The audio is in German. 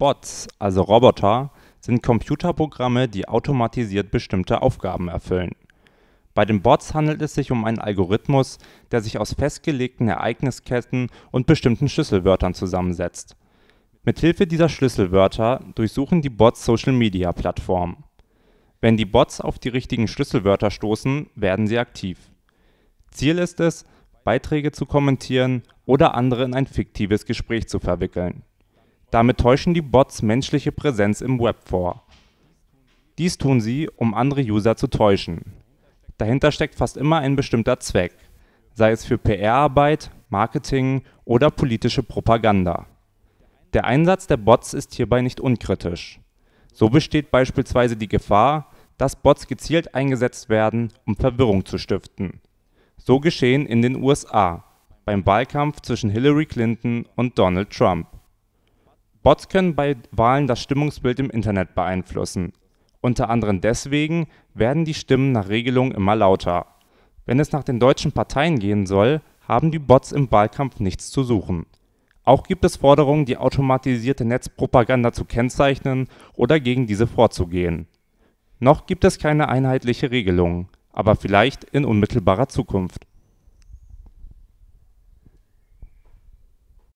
Bots, also Roboter, sind Computerprogramme, die automatisiert bestimmte Aufgaben erfüllen. Bei den Bots handelt es sich um einen Algorithmus, der sich aus festgelegten Ereignisketten und bestimmten Schlüsselwörtern zusammensetzt. Mithilfe dieser Schlüsselwörter durchsuchen die Bots Social-Media-Plattformen. Wenn die Bots auf die richtigen Schlüsselwörter stoßen, werden sie aktiv. Ziel ist es, Beiträge zu kommentieren oder andere in ein fiktives Gespräch zu verwickeln damit täuschen die Bots menschliche Präsenz im Web vor. Dies tun sie, um andere User zu täuschen. Dahinter steckt fast immer ein bestimmter Zweck, sei es für PR-Arbeit, Marketing oder politische Propaganda. Der Einsatz der Bots ist hierbei nicht unkritisch. So besteht beispielsweise die Gefahr, dass Bots gezielt eingesetzt werden, um Verwirrung zu stiften. So geschehen in den USA beim Wahlkampf zwischen Hillary Clinton und Donald Trump. Bots können bei Wahlen das Stimmungsbild im Internet beeinflussen. Unter anderem deswegen werden die Stimmen nach Regelung immer lauter. Wenn es nach den deutschen Parteien gehen soll, haben die Bots im Wahlkampf nichts zu suchen. Auch gibt es Forderungen, die automatisierte Netzpropaganda zu kennzeichnen oder gegen diese vorzugehen. Noch gibt es keine einheitliche Regelung, aber vielleicht in unmittelbarer Zukunft.